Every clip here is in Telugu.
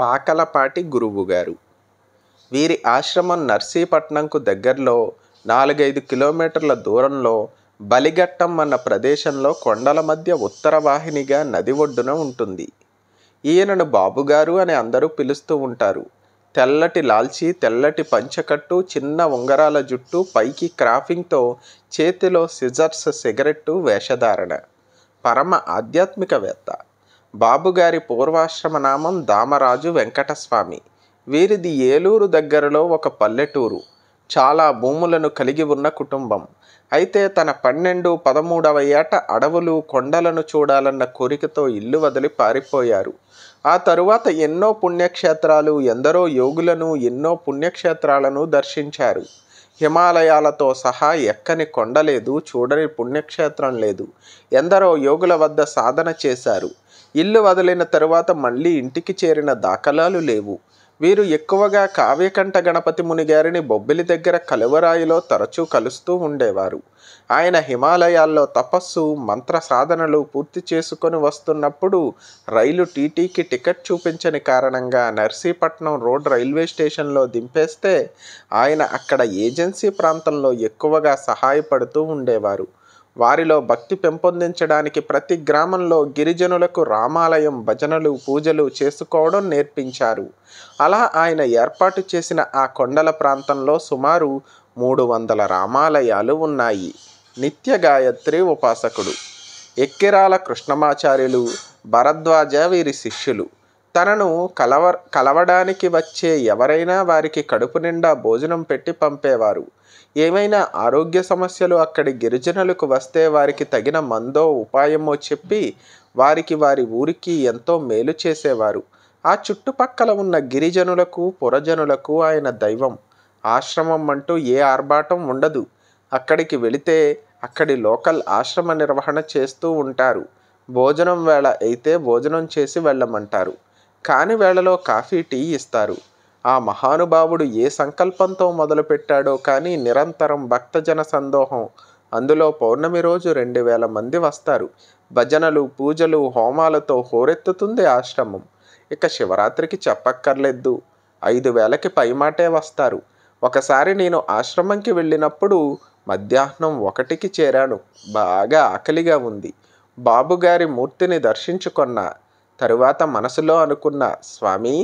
పాకలపాటి గురువు గారు వీరి ఆశ్రమం నర్సీపట్నంకు దగ్గరలో నాలుగైదు కిలోమీటర్ల దూరంలో బలిఘట్టం అన్న ప్రదేశంలో కొండల మధ్య ఉత్తర వాహినిగా నది ఒడ్డున ఉంటుంది ఈయనను బాబుగారు అని అందరూ పిలుస్తూ ఉంటారు తెల్లటి లాల్చి తెల్లటి పంచకట్టు చిన్న ఉంగరాల జుట్టు పైకి క్రాఫింగ్తో చేతిలో సిజర్స్ సిగరెట్టు వేషధారణ పరమ ఆధ్యాత్మికవేత్త బాబుగారి పూర్వాశ్రమ నామం దామరాజు వెంకటస్వామి వీరిది ఏలూరు దగ్గరలో ఒక పల్లెటూరు చాలా భూములను కలిగి ఉన్న కుటుంబం అయితే తన పన్నెండు పదమూడవ ఏట అడవులు కొండలను చూడాలన్న కోరికతో ఇల్లు వదిలి పారిపోయారు ఆ తరువాత ఎన్నో పుణ్యక్షేత్రాలు ఎందరో యోగులను ఎన్నో పుణ్యక్షేత్రాలను దర్శించారు హిమాలయాలతో సహా ఎక్కని కొండలేదు చూడని పుణ్యక్షేత్రం లేదు ఎందరో యోగుల వద్ద సాధన చేశారు ఇల్లు వదిలిన తరువాత మళ్ళీ ఇంటికి చేరిన దాఖలాలు లేవు వీరు ఎక్కువగా కావ్యకంఠ గణపతి మునిగారిని బొబ్బిలి దగ్గర కలువరాయిలో తరచూ కలుస్తూ ఉండేవారు ఆయన హిమాలయాల్లో తపస్సు మంత్ర సాధనలు పూర్తి చేసుకొని వస్తున్నప్పుడు రైలు టీటీకి టికెట్ చూపించని కారణంగా నర్సీపట్నం రోడ్ రైల్వే స్టేషన్లో దింపేస్తే ఆయన అక్కడ ఏజెన్సీ ప్రాంతంలో ఎక్కువగా సహాయపడుతూ ఉండేవారు వారిలో భక్తి పెంపొందించడానికి ప్రతి గ్రామంలో గిరిజనులకు రామాలయం భజనలు పూజలు చేసుకోవడం నేర్పించారు అలా ఆయన ఏర్పాటు చేసిన ఆ కొండల ప్రాంతంలో సుమారు మూడు వందల రామాలయాలు ఉన్నాయి నిత్య గాయత్రి ఉపాసకుడు ఎక్కిరాల కృష్ణమాచార్యులు భరద్వాజ వీరి శిష్యులు తనను కలవ కలవడానికి వచ్చే ఎవరైనా వారికి కడుపు నిండా భోజనం పెట్టి పంపేవారు ఏమైనా ఆరోగ్య సమస్యలు అక్కడి గిరిజనులకు వస్తే వారికి తగిన మందో ఉపాయమో చెప్పి వారికి వారి ఊరికి ఎంతో మేలు చేసేవారు ఆ చుట్టుపక్కల ఉన్న గిరిజనులకు పురజనులకు ఆయన దైవం ఆశ్రమం అంటూ ఏ ఆర్భాటం ఉండదు అక్కడికి వెళితే అక్కడి లోకల్ ఆశ్రమ నిర్వహణ చేస్తూ ఉంటారు భోజనం వేళ అయితే భోజనం చేసి వెళ్ళమంటారు కాని వేళలో కాఫీ టీ ఇస్తారు ఆ మహానుభావుడు ఏ సంకల్పంతో మొదలుపెట్టాడో కానీ నిరంతరం భక్తజన సందోహం అందులో పౌర్ణమి రోజు రెండు వేల మంది వస్తారు భజనలు పూజలు హోమాలతో హోరెత్తుతుంది ఆశ్రమం ఇక శివరాత్రికి చెప్పక్కర్లేదు ఐదు వేలకి పైమాటే వస్తారు ఒకసారి నేను ఆశ్రమంకి వెళ్ళినప్పుడు మధ్యాహ్నం ఒకటికి చేరాను బాగా ఆకలిగా ఉంది బాబుగారి మూర్తిని దర్శించుకున్నా తరువాత మనసులో అనుకున్న స్వామి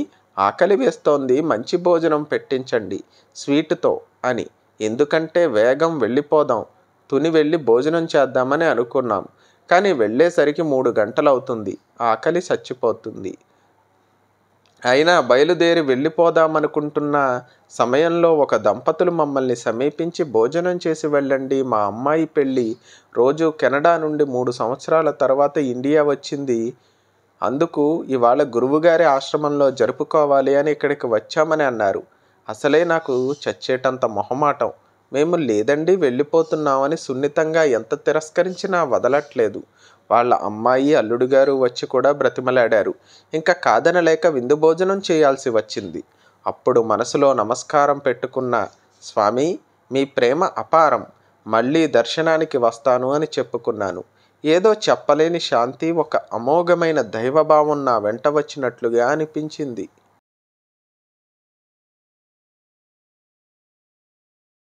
ఆకలి వేస్తోంది మంచి భోజనం పెట్టించండి స్వీట్తో అని ఎందుకంటే వేగం వెళ్ళిపోదాం తుని వెళ్ళి భోజనం చేద్దామని అనుకున్నాం కానీ వెళ్ళేసరికి మూడు గంటలవుతుంది ఆకలి చచ్చిపోతుంది అయినా బయలుదేరి వెళ్ళిపోదామనుకుంటున్న సమయంలో ఒక దంపతులు మమ్మల్ని సమీపించి భోజనం చేసి వెళ్ళండి మా అమ్మాయి పెళ్ళి రోజు కెనడా నుండి మూడు సంవత్సరాల తర్వాత ఇండియా వచ్చింది అందుకు ఇవాళ గురువుగారి ఆశ్రమంలో జరుపుకోవాలి అని ఇక్కడికి వచ్చామని అన్నారు అసలే నాకు చచ్చేటంత మొహమాటం మేము లేదండి వెళ్ళిపోతున్నామని సున్నితంగా ఎంత తిరస్కరించినా వదలట్లేదు వాళ్ళ అమ్మాయి అల్లుడు గారు వచ్చి కూడా బ్రతిమలాడారు ఇంకా కాదనలేక విందు భోజనం చేయాల్సి వచ్చింది అప్పుడు మనసులో నమస్కారం పెట్టుకున్న స్వామి మీ ప్రేమ అపారం మళ్ళీ దర్శనానికి వస్తాను అని చెప్పుకున్నాను ఏదో చెప్పలేని శాంతి ఒక అమోఘమైన దైవభావం నా వెంట వచ్చినట్లుగా అనిపించింది